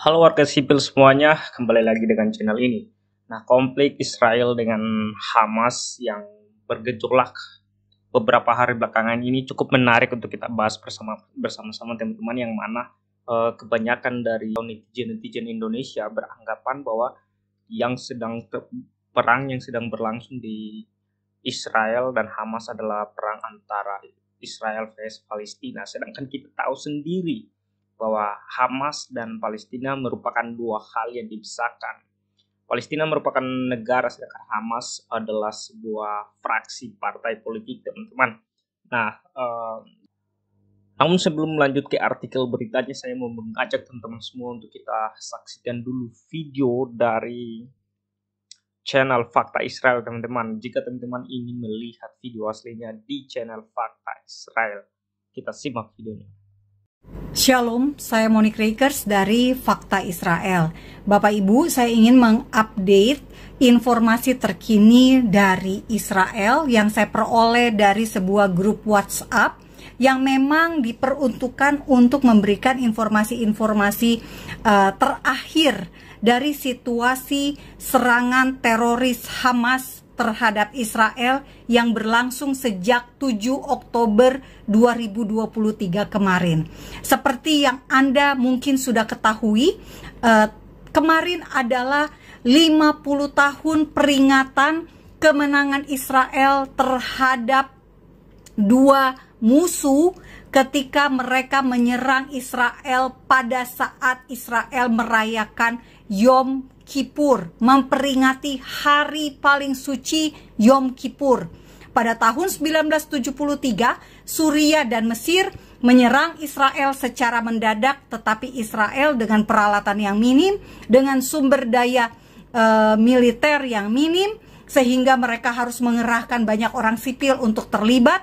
Halo warga sipil semuanya, kembali lagi dengan channel ini. Nah, konflik Israel dengan Hamas yang bergejolak beberapa hari belakangan ini cukup menarik untuk kita bahas bersama bersama-sama teman-teman yang mana eh, kebanyakan dari netizen-netizen Indonesia beranggapan bahwa yang sedang perang yang sedang berlangsung di Israel dan Hamas adalah perang antara Israel vs Palestina, sedangkan kita tahu sendiri bahwa Hamas dan Palestina merupakan dua hal yang dipisahkan. Palestina merupakan negara sedangkan Hamas adalah sebuah fraksi partai politik, teman-teman. Nah, um, namun sebelum lanjut ke artikel beritanya, saya mau mengajak teman-teman semua untuk kita saksikan dulu video dari channel Fakta Israel, teman-teman. Jika teman-teman ingin melihat video aslinya di channel Fakta Israel, kita simak videonya. Shalom, saya Monique Rakers dari Fakta Israel. Bapak Ibu, saya ingin mengupdate informasi terkini dari Israel yang saya peroleh dari sebuah grup WhatsApp yang memang diperuntukkan untuk memberikan informasi-informasi uh, terakhir dari situasi serangan teroris Hamas terhadap Israel yang berlangsung sejak 7 Oktober 2023 kemarin. Seperti yang Anda mungkin sudah ketahui, eh, kemarin adalah 50 tahun peringatan kemenangan Israel terhadap dua musuh ketika mereka menyerang Israel pada saat Israel merayakan Yom Kipur memperingati hari paling suci Yom Kipur Pada tahun 1973, Suriah dan Mesir menyerang Israel secara mendadak, tetapi Israel dengan peralatan yang minim, dengan sumber daya e, militer yang minim, sehingga mereka harus mengerahkan banyak orang sipil untuk terlibat.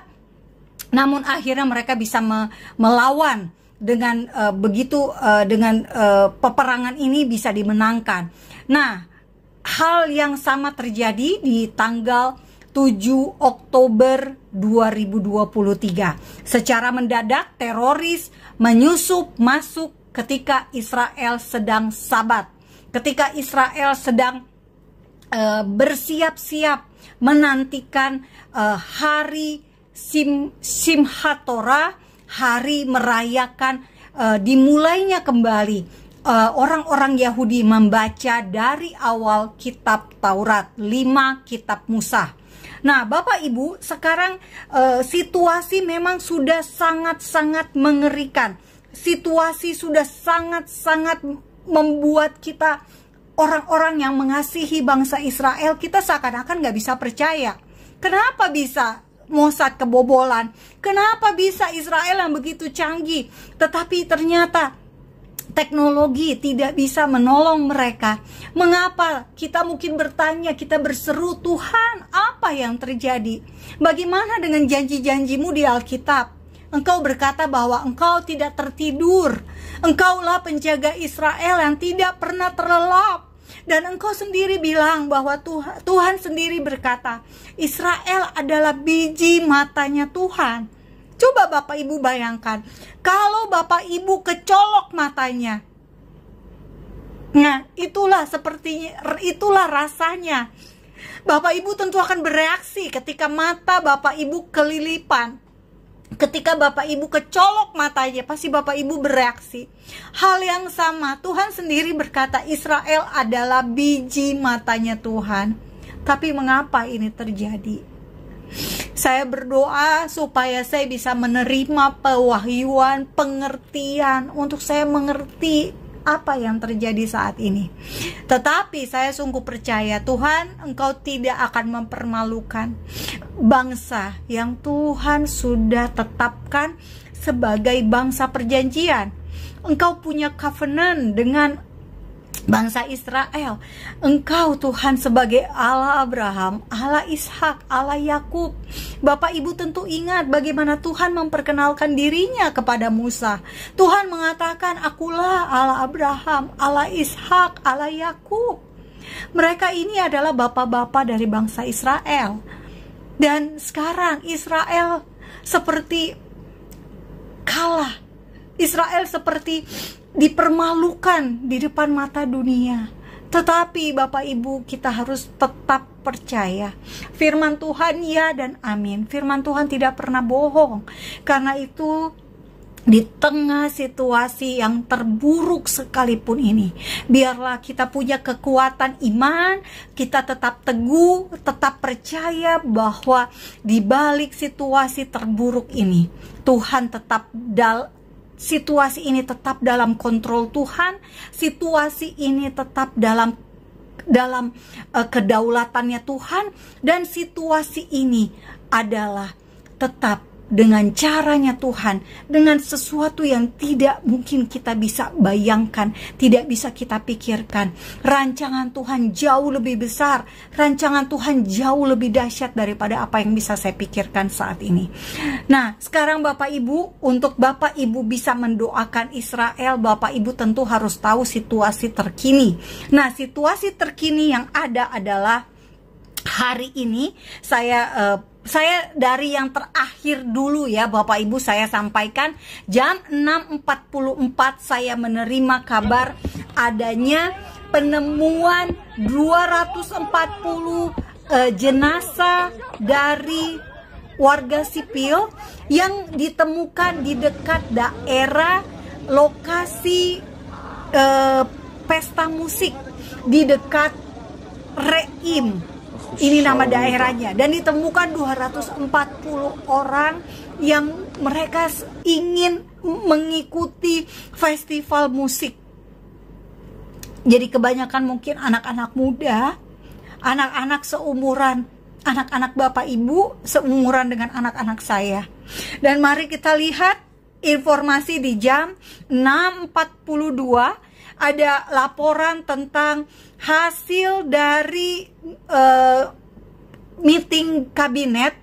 Namun akhirnya mereka bisa me melawan dengan uh, begitu uh, dengan uh, peperangan ini bisa dimenangkan. Nah, hal yang sama terjadi di tanggal 7 Oktober 2023. Secara mendadak, teroris menyusup masuk ketika Israel sedang sabat, ketika Israel sedang uh, bersiap-siap menantikan uh, hari Sim Simhat hari merayakan uh, dimulainya kembali Eh, orang-orang Yahudi membaca dari awal kitab Taurat, lima kitab Musa. Nah, Bapak Ibu, sekarang uh, situasi memang sudah sangat-sangat mengerikan. Situasi sudah sangat-sangat membuat kita orang-orang yang mengasihi bangsa Israel, kita seakan-akan nggak bisa percaya. Kenapa bisa mosad kebobolan? Kenapa bisa Israel yang begitu canggih? Tetapi ternyata teknologi tidak bisa menolong mereka. Mengapa kita mungkin bertanya, kita berseru, "Tuhan, apa yang terjadi? Bagaimana dengan janji-janjimu di Alkitab?" Engkau berkata bahwa engkau tidak tertidur. Engkaulah penjaga Israel yang tidak pernah terlelap. Dan engkau sendiri bilang bahwa Tuhan, sendiri berkata, Israel adalah biji matanya Tuhan. Coba Bapak Ibu bayangkan, kalau Bapak Ibu kecolok matanya. Nah, itulah seperti itulah rasanya. Bapak Ibu tentu akan bereaksi ketika mata Bapak Ibu kelilipan. Ketika Bapak Ibu kecolok matanya, pasti Bapak Ibu bereaksi. Hal yang sama, Tuhan sendiri berkata Israel adalah biji matanya Tuhan. Tapi mengapa ini terjadi? Saya berdoa supaya saya bisa menerima pewahyuan, pengertian untuk saya mengerti apa yang terjadi saat ini. Tetapi saya sungguh percaya Tuhan engkau tidak akan mempermalukan bangsa yang Tuhan sudah tetapkan sebagai bangsa perjanjian. Engkau punya covenant dengan bangsa Israel. Engkau Tuhan sebagai Allah Abraham, Allah Ishak, Allah Yakub. Bapak Ibu tentu ingat bagaimana Tuhan memperkenalkan dirinya kepada Musa. Tuhan mengatakan, "Akulah Allah Abraham, Allah Ishak, Allah Yakub." Mereka ini adalah bapak-bapak dari bangsa Israel. Dan sekarang Israel seperti kalah. Israel seperti dipermalukan di depan mata dunia. Tetapi Bapak Ibu kita harus tetap percaya Firman Tuhan ya dan amin Firman Tuhan tidak pernah bohong Karena itu di tengah situasi yang terburuk sekalipun ini biarlah kita punya kekuatan iman kita tetap teguh tetap percaya bahwa di balik situasi terburuk ini Tuhan tetap dal situasi ini tetap dalam kontrol Tuhan, situasi ini tetap dalam dalam uh, kedaulatannya Tuhan dan situasi ini adalah tetap dengan caranya Tuhan, dengan sesuatu yang tidak mungkin kita bisa bayangkan, tidak bisa kita pikirkan. Rancangan Tuhan jauh lebih besar, rancangan Tuhan jauh lebih dahsyat daripada apa yang bisa saya pikirkan saat ini. Nah, sekarang Bapak Ibu, untuk Bapak Ibu bisa mendoakan Israel, Bapak Ibu tentu harus tahu situasi terkini. Nah, situasi terkini yang ada adalah hari ini saya uh, saya dari yang terakhir dulu ya Bapak Ibu saya sampaikan jam 6.44 saya menerima kabar adanya penemuan 240 uh, eh, jenazah dari warga sipil yang ditemukan di dekat daerah lokasi uh, pesta musik di dekat Reim ini nama daerahnya dan ditemukan 240 orang yang mereka ingin mengikuti festival musik. Jadi kebanyakan mungkin anak-anak muda, anak-anak seumuran, anak-anak Bapak Ibu seumuran dengan anak-anak saya. Dan mari kita lihat informasi di jam 6.42 ada laporan tentang hasil dari uh, meeting kabinet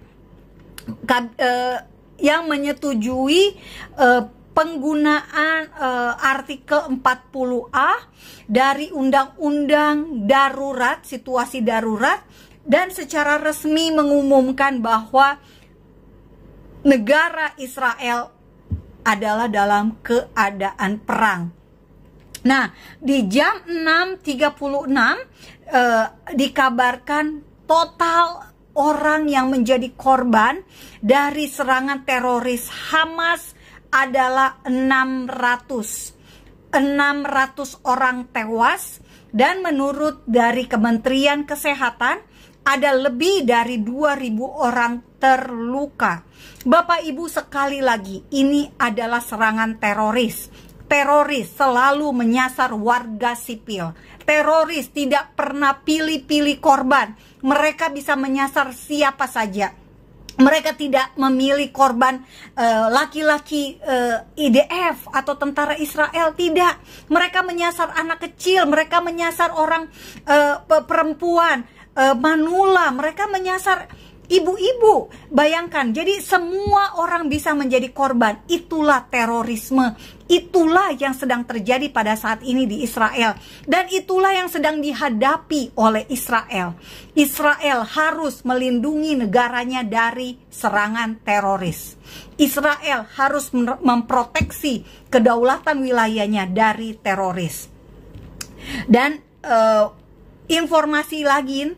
kab, uh, yang menyetujui uh, penggunaan uh, artikel 40A dari undang-undang darurat situasi darurat dan secara resmi mengumumkan bahwa negara Israel adalah dalam keadaan perang Nah, di jam 6.36 uh, eh, dikabarkan total orang yang menjadi korban dari serangan teroris Hamas adalah 600. 600 orang tewas dan menurut dari Kementerian Kesehatan ada lebih dari 2000 orang terluka. Bapak Ibu sekali lagi, ini adalah serangan teroris teroris selalu menyasar warga sipil. Teroris tidak pernah pilih-pilih korban. Mereka bisa menyasar siapa saja. Mereka tidak memilih korban eh, laki-laki uh, uh, eh, IDF atau tentara Israel tidak. Mereka menyasar anak kecil, mereka menyasar orang uh, perempuan, manula, mereka menyasar ibu-ibu. Bayangkan, jadi semua orang bisa menjadi korban. Itulah terorisme. Itulah yang sedang terjadi pada saat ini di Israel dan itulah yang sedang dihadapi oleh Israel. Israel harus melindungi negaranya dari serangan teroris. Israel harus memproteksi kedaulatan wilayahnya dari teroris. Dan uh, informasi lagi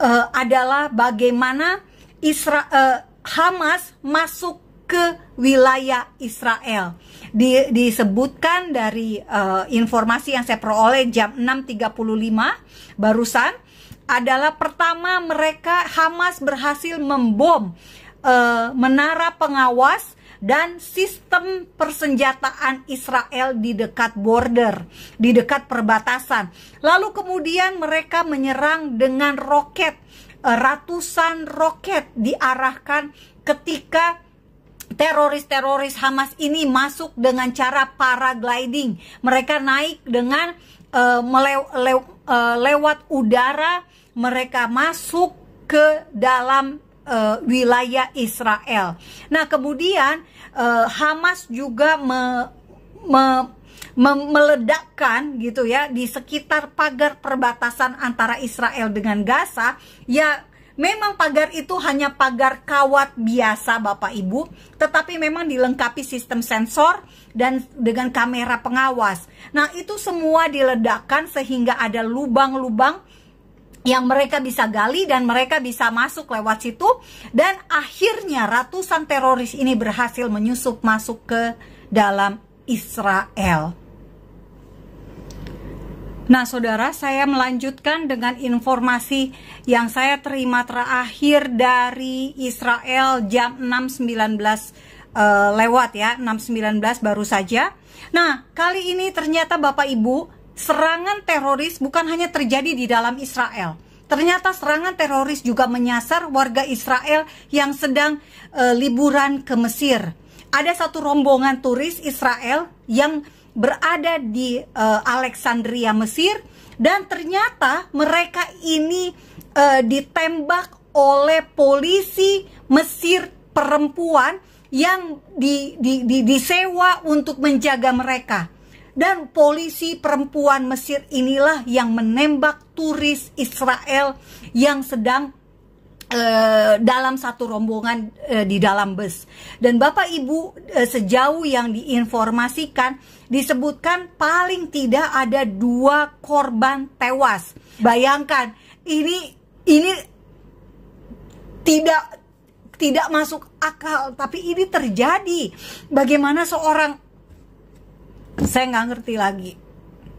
uh, adalah bagaimana Isra uh, Hamas masuk ke wilayah Israel. Di, disebutkan dari uh, informasi yang saya peroleh jam 6.35 barusan adalah pertama mereka Hamas berhasil membom uh, menara pengawas dan sistem persenjataan Israel di dekat border, di dekat perbatasan. Lalu kemudian mereka menyerang dengan roket Eh, ratusan roket diarahkan ketika teroris-teroris Hamas ini masuk dengan cara paragliding. Mereka naik dengan uh, eh, melew, lew, uh, eh, lewat udara, mereka masuk ke dalam uh, wilayah Israel. Nah, kemudian uh, Hamas juga me, me, meledakkan gitu ya di sekitar pagar perbatasan antara Israel dengan Gaza, ya Memang pagar itu hanya pagar kawat biasa Bapak Ibu, tetapi memang dilengkapi sistem sensor dan dengan kamera pengawas. Nah, itu semua diledakkan sehingga ada lubang-lubang yang mereka bisa gali dan mereka bisa masuk lewat situ dan akhirnya ratusan teroris ini berhasil menyusup masuk ke dalam Israel. Nah, saudara, saya melanjutkan dengan informasi yang saya terima terakhir dari Israel jam 6.19 uh, eh, lewat ya, 6.19 baru saja. Nah, kali ini ternyata Bapak Ibu, serangan teroris bukan hanya terjadi di dalam Israel. Ternyata serangan teroris juga menyasar warga Israel yang sedang uh, liburan ke Mesir. Ada satu rombongan turis Israel yang berada di uh, Alexandria Mesir dan ternyata mereka ini uh, ditembak oleh polisi Mesir perempuan yang di, di, di, disewa untuk menjaga mereka. Dan polisi perempuan Mesir inilah yang menembak turis Israel yang sedang eh, dalam satu rombongan di dalam bus. Dan Bapak Ibu sejauh yang diinformasikan disebutkan paling tidak ada dua korban tewas. Bayangkan, ini ini tidak tidak masuk akal, tapi ini terjadi. Bagaimana seorang saya nggak ngerti lagi.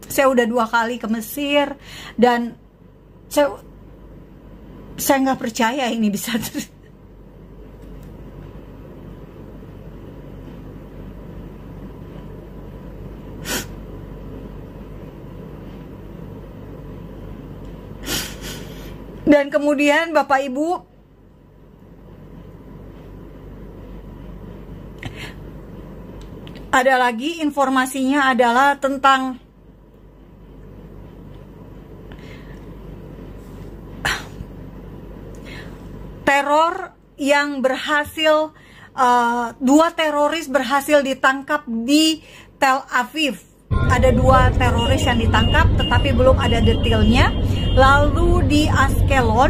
Saya udah dua kali ke Mesir dan saya saya nggak percaya ini bisa terjadi. Dan kemudian Bapak Ibu ada lagi informasinya adalah tentang teror yang berhasil uh, dua teroris berhasil ditangkap di Tel Aviv. Ada dua teroris yang ditangkap tetapi belum ada detailnya lalu di Askelon.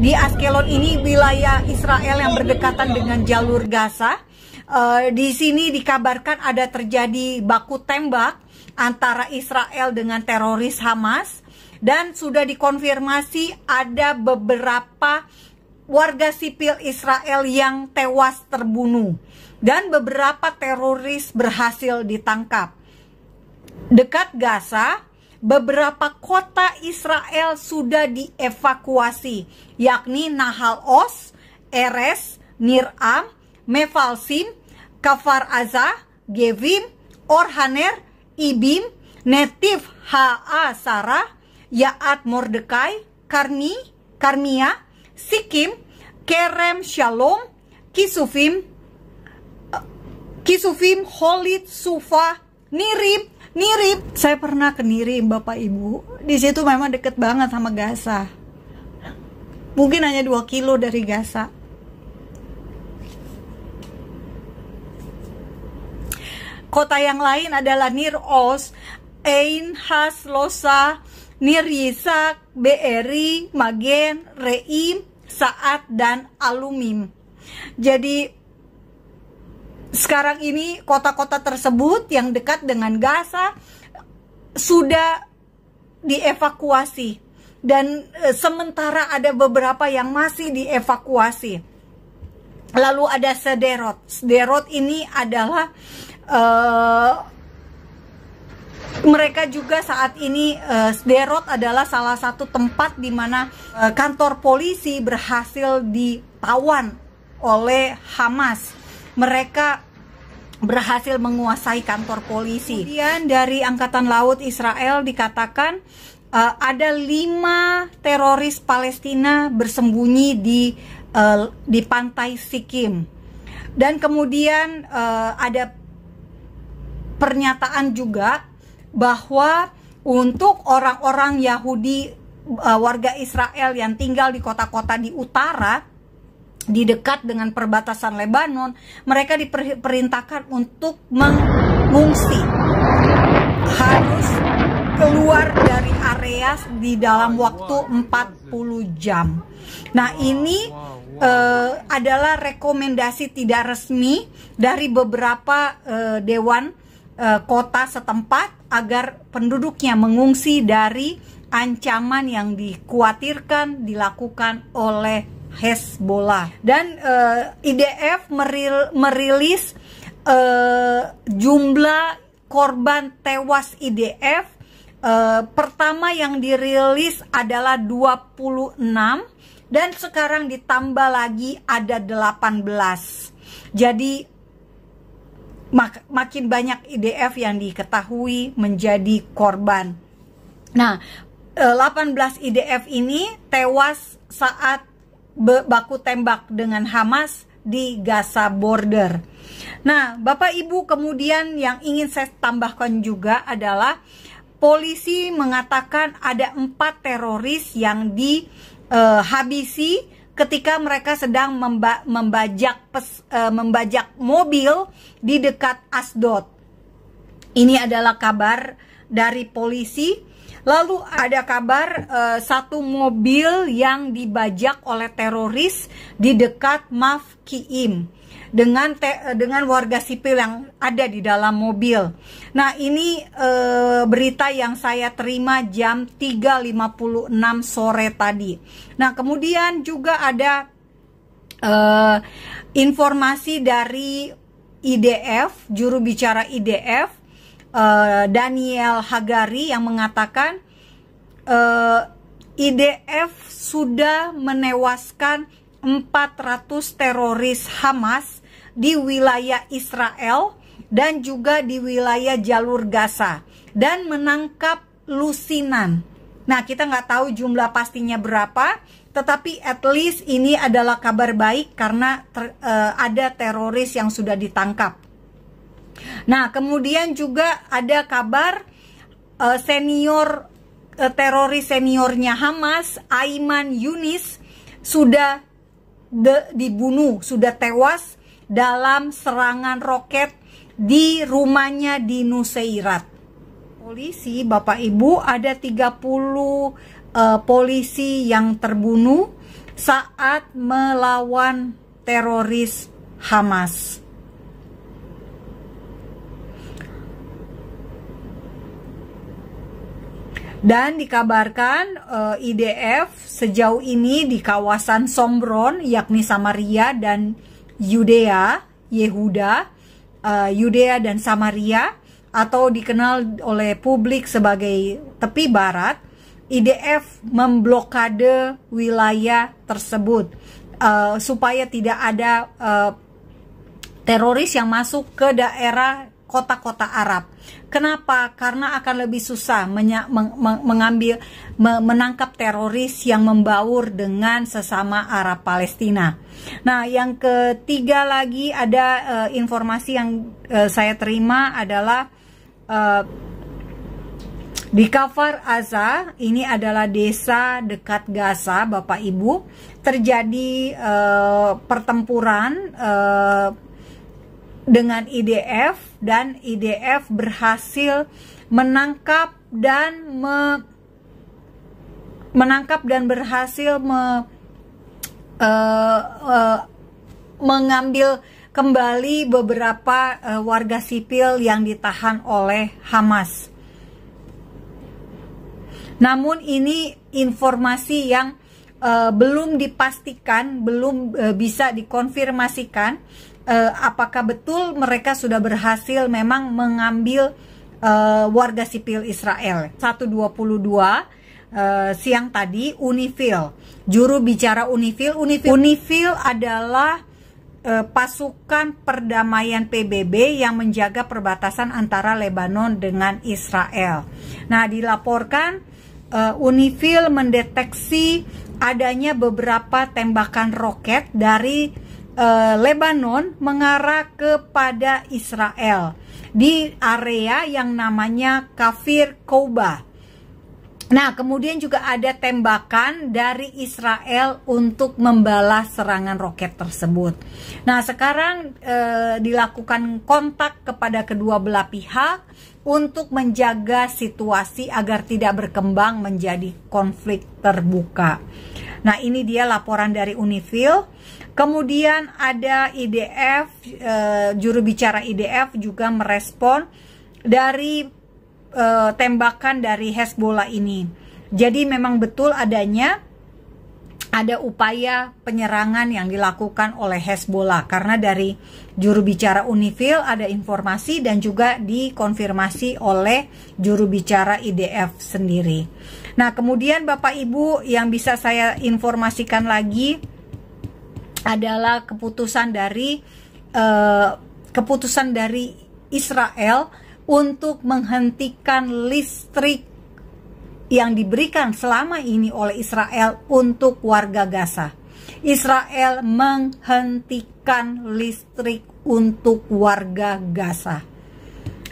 Di Askelon ini wilayah Israel yang berdekatan dengan jalur Gaza. Uh, di sini dikabarkan ada terjadi baku tembak antara Israel dengan teroris Hamas dan sudah dikonfirmasi ada beberapa warga sipil Israel yang tewas terbunuh dan beberapa teroris berhasil ditangkap. Dekat Gaza, beberapa kota Israel sudah dievakuasi, yakni Nahal Os, Eres, Niram, Mefalsim, Kafar Aza, Gevim, Orhaner, Ibim, Netif Ha'a Sarah, Yaat Mordekai, Karni, Karnia, Sikim, Kerem Shalom, Kisufim, Kisufim, Holit, Sufa, Nirim, Nirip, saya pernah ke Nirip Bapak Ibu. Di situ memang deket banget sama Gaza. Mungkin hanya 2 kilo dari Gaza. Kota yang lain adalah Nir Oz, Ain, Has, Losa, Nir Yisak, Beeri, Magen, Reim, Saat, dan Alumim. Jadi sekarang ini kota-kota tersebut yang dekat dengan Gaza sudah dievakuasi dan e, sementara ada beberapa yang masih dievakuasi. Lalu ada Sederot. Sederot ini adalah e, mereka juga saat ini e, Sderot adalah salah satu tempat di mana e, kantor polisi berhasil ditawan oleh Hamas mereka berhasil menguasai kantor polisi. Kemudian dari Angkatan Laut Israel dikatakan uh, ada lima teroris Palestina bersembunyi di uh, di pantai Sikim. Dan kemudian uh, ada pernyataan juga bahwa untuk orang-orang Yahudi uh, warga Israel yang tinggal di kota-kota di utara di dekat dengan perbatasan Lebanon, mereka diperintahkan untuk mengungsi. Harus keluar dari area di dalam waktu 40 jam. Nah, ini uh, adalah rekomendasi tidak resmi dari beberapa uh, dewan uh, kota setempat agar penduduknya mengungsi dari ancaman yang dikhawatirkan dilakukan oleh Hezbollah dan uh, eh, IDF meril merilis uh, jumlah korban tewas IDF uh, eh, pertama yang dirilis adalah 26 dan sekarang ditambah lagi ada 18 jadi mak makin banyak IDF yang diketahui menjadi korban nah 18 IDF ini tewas saat baku tembak dengan Hamas di Gaza border. Nah, Bapak Ibu kemudian yang ingin saya tambahkan juga adalah polisi mengatakan ada empat teroris yang dihabisi eh, uh, ketika mereka sedang memba membajak pes uh, membajak mobil di dekat Asdod. Ini adalah kabar dari polisi Lalu ada kabar uh, satu mobil yang dibajak oleh teroris di dekat Maf Kiim dengan te, eh, dengan warga sipil yang ada di dalam mobil. Nah, ini uh, berita yang saya terima jam 3.56 sore tadi. Nah, kemudian juga ada uh, informasi dari IDF, juru bicara IDF Eh, Daniel Hagari yang mengatakan uh, eh, IDF sudah menewaskan 400 teroris Hamas di wilayah Israel dan juga di wilayah jalur Gaza dan menangkap lusinan. Nah, kita nggak tahu jumlah pastinya berapa, tetapi at least ini adalah kabar baik karena ter, uh, ada teroris yang sudah ditangkap. Nah, kemudian juga ada kabar uh, senior uh, teroris seniornya Hamas, Aiman Yunis sudah de, dibunuh, sudah tewas dalam serangan roket di rumahnya di Nuseirat Polisi, Bapak Ibu, ada 30 uh, eh, polisi yang terbunuh saat melawan teroris Hamas. Dan dikabarkan uh, eh, IDF sejauh ini di kawasan Sombron yakni Samaria dan Yudea, Yehuda, uh, Yudea dan Samaria atau dikenal oleh publik sebagai tepi barat, IDF memblokade wilayah tersebut uh, supaya tidak ada uh, teroris yang masuk ke daerah kota-kota Arab. Kenapa? Karena akan lebih susah mengambil menangkap teroris yang membaur dengan sesama Arab Palestina. Nah, yang ketiga lagi ada uh, informasi yang uh, saya terima adalah uh, di Kafar Aza, ini adalah desa dekat Gaza, Bapak Ibu, terjadi uh, pertempuran uh, dengan IDF dan IDF berhasil menangkap dan me, menangkap dan berhasil me, uh, uh, mengambil kembali beberapa uh, warga sipil yang ditahan oleh Hamas. Namun ini informasi yang uh, belum dipastikan, belum uh, bisa dikonfirmasikan uh, apakah betul mereka sudah berhasil memang mengambil uh, warga sipil Israel 122 Uh, eh, siang tadi Unifil juru bicara Unifil Unifil Unifil adalah uh, pasukan perdamaian PBB yang menjaga perbatasan antara Lebanon dengan Israel. Nah, dilaporkan uh, Unifil mendeteksi adanya beberapa tembakan roket dari uh, Lebanon mengarah kepada Israel di area yang namanya Kafir Koba. Nah, kemudian juga ada tembakan dari Israel untuk membalas serangan roket tersebut. Nah, sekarang e, dilakukan kontak kepada kedua belah pihak untuk menjaga situasi agar tidak berkembang menjadi konflik terbuka. Nah, ini dia laporan dari Unifil. Kemudian ada IDF, e, eh, juru bicara IDF juga merespon dari eh, tembakan dari Hezbollah ini. Jadi memang betul adanya ada upaya penyerangan yang dilakukan oleh Hezbollah karena dari juru bicara Unifil ada informasi dan juga dikonfirmasi oleh juru bicara IDF sendiri. Nah, kemudian Bapak Ibu yang bisa saya informasikan lagi adalah keputusan dari uh, keputusan dari Israel untuk menghentikan listrik yang diberikan selama ini oleh Israel untuk warga Gaza. Israel menghentikan listrik untuk warga Gaza.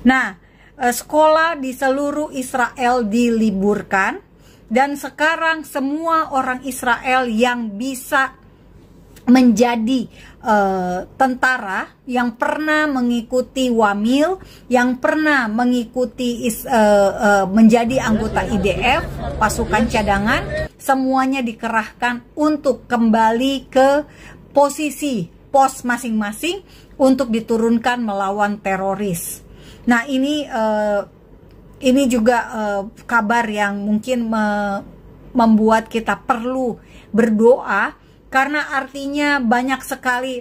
Nah, eh, sekolah di seluruh Israel diliburkan dan sekarang semua orang Israel yang bisa menjadi uh, tentara yang pernah mengikuti Wamil, yang pernah mengikuti is, uh, uh, menjadi anggota IDF, pasukan cadangan, semuanya dikerahkan untuk kembali ke posisi pos masing-masing untuk diturunkan melawan teroris. Nah ini uh, ini juga uh, kabar yang mungkin me membuat kita perlu berdoa karena artinya banyak sekali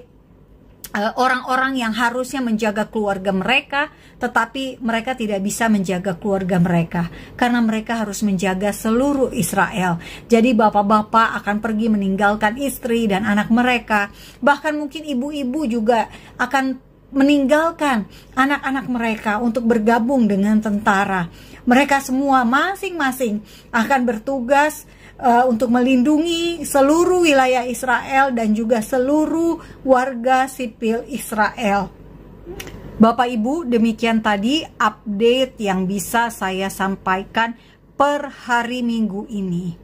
eh, orang-orang yang harusnya menjaga keluarga mereka, tetapi mereka tidak bisa menjaga keluarga mereka karena mereka harus menjaga seluruh Israel. Jadi bapak-bapak akan pergi meninggalkan istri dan anak mereka, bahkan mungkin ibu-ibu juga akan meninggalkan anak-anak mereka untuk bergabung dengan tentara. Mereka semua masing-masing akan bertugas uh, untuk melindungi seluruh wilayah Israel dan juga seluruh warga sipil Israel. Bapak Ibu, demikian tadi update yang bisa saya sampaikan per hari Minggu ini.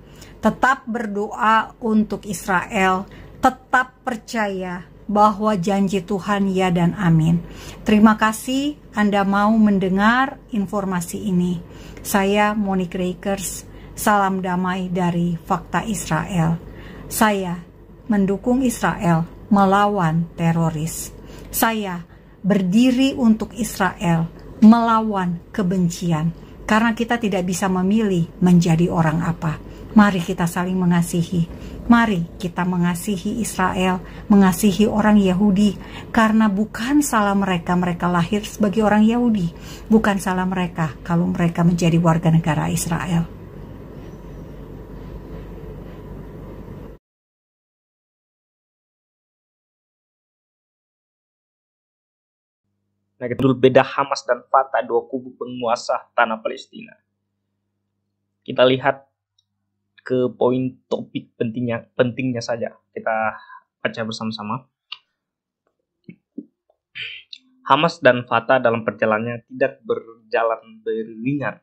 Tetap berdoa untuk Israel, tetap percaya bahwa janji Tuhan ya dan amin. Terima kasih Anda mau mendengar informasi ini. Saya Monique Rakers Salam damai dari Fakta Israel. Saya mendukung Israel melawan teroris. Saya berdiri untuk Israel melawan kebencian karena kita tidak bisa memilih menjadi orang apa. Mari kita saling mengasihi. Mari kita mengasihi Israel, mengasihi orang Yahudi, karena bukan salah mereka. Mereka lahir sebagai orang Yahudi, bukan salah mereka kalau mereka menjadi warga negara Israel. Nah, dulu beda Hamas dan Fatah, dua kubu penguasa tanah Palestina. Kita lihat ke poin topik pentingnya pentingnya saja. Kita baca bersama-sama. Hamas dan Fatah dalam perjalanannya tidak berjalan beriringan.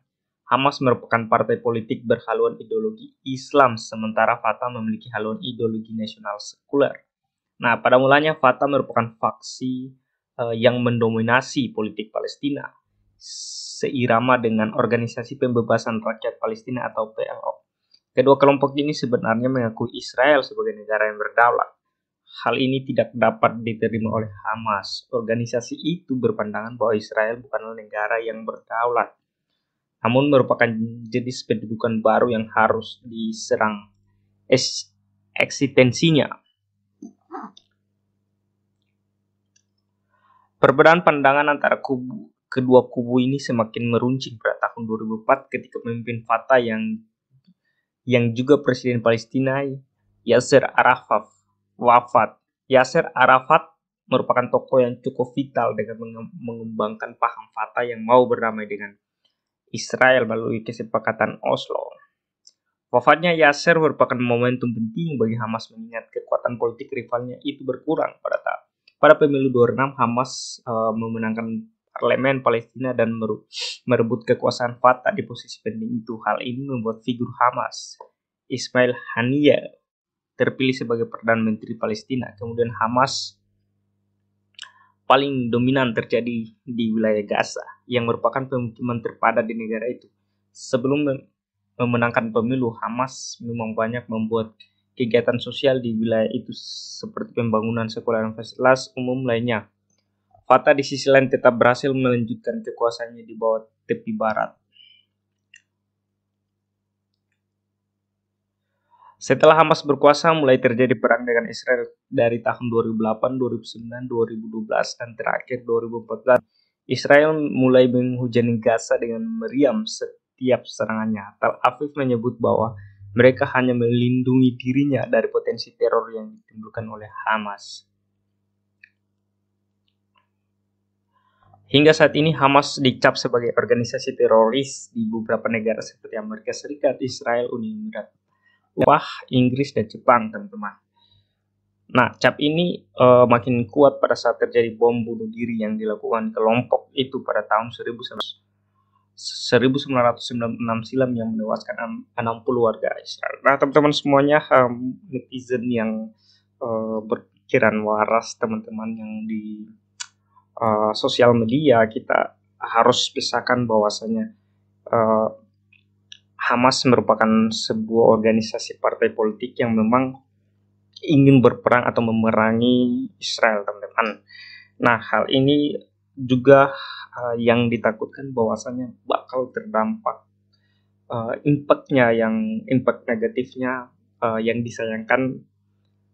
Hamas merupakan partai politik berhaluan ideologi Islam, sementara Fatah memiliki haluan ideologi nasional sekuler. Nah, pada mulanya Fatah merupakan faksi uh, yang mendominasi politik Palestina seirama dengan Organisasi Pembebasan Rakyat Palestina atau PLO. Kedua kelompok ini sebenarnya mengakui Israel sebagai negara yang berdaulat. Hal ini tidak dapat diterima oleh Hamas. Organisasi itu berpandangan bahwa Israel bukanlah negara yang berdaulat, namun merupakan jenis pendudukan baru yang harus diserang eksistensinya Perbedaan pandangan antara kubu, kedua kubu ini semakin meruncing pada tahun 2004 ketika pemimpin Fatah yang yang juga presiden Palestina Yasser Arafat wafat. Yasser Arafat merupakan tokoh yang cukup vital dengan mengembangkan paham Fatah yang mau berdamai dengan Israel melalui kesepakatan Oslo. Wafatnya Yasser merupakan momentum penting bagi Hamas mengingat kekuatan politik rivalnya itu berkurang pada tahun pada pemilu 2006, Hamas uh, memenangkan parlemen Palestina dan merebut kekuasaan Fatah di posisi penting itu. Hal ini membuat figur Hamas, Ismail Haniyeh, terpilih sebagai Perdana Menteri Palestina. Kemudian Hamas paling dominan terjadi di wilayah Gaza, yang merupakan pemukiman terpadat di negara itu. Sebelum memenangkan pemilu, Hamas memang banyak membuat kegiatan sosial di wilayah itu seperti pembangunan sekolah dan fasilitas umum lainnya. Fata di sisi lain tetap berhasil melanjutkan kekuasaannya di bawah tepi barat. Setelah Hamas berkuasa, mulai terjadi perang dengan Israel dari tahun 2008, 2009, 2012, dan terakhir 2014. Israel mulai menghujani Gaza dengan meriam setiap serangannya. Tel Aviv menyebut bahwa mereka hanya melindungi dirinya dari potensi teror yang ditimbulkan oleh Hamas. Hingga saat ini Hamas dicap sebagai organisasi teroris di beberapa negara seperti Amerika Serikat, Israel, Uni Emirat Wah, Inggris, dan Jepang, teman-teman. Nah, cap ini uh, makin kuat pada saat terjadi bom bunuh diri yang dilakukan kelompok itu pada tahun 1900. 1996 silam yang menewaskan 60 warga Israel. Nah, teman-teman semuanya um, netizen yang uh, berpikiran waras, teman-teman yang di uh, sosial media kita harus pisahkan bahwasanya uh, Hamas merupakan sebuah organisasi partai politik yang memang ingin berperang atau memerangi Israel, teman-teman. Nah, hal ini juga uh, yang ditakutkan bahwasannya bakal terdampak uh, impactnya yang impact negatifnya uh, yang disayangkan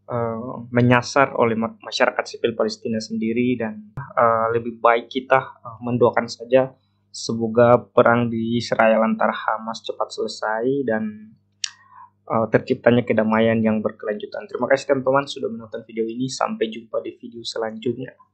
uh, menyasar oleh masyarakat sipil Palestina sendiri dan uh, lebih baik kita uh, mendoakan saja semoga perang di Israel antara Hamas cepat selesai dan uh, terciptanya kedamaian yang berkelanjutan. Terima kasih teman-teman sudah menonton video ini. Sampai jumpa di video selanjutnya.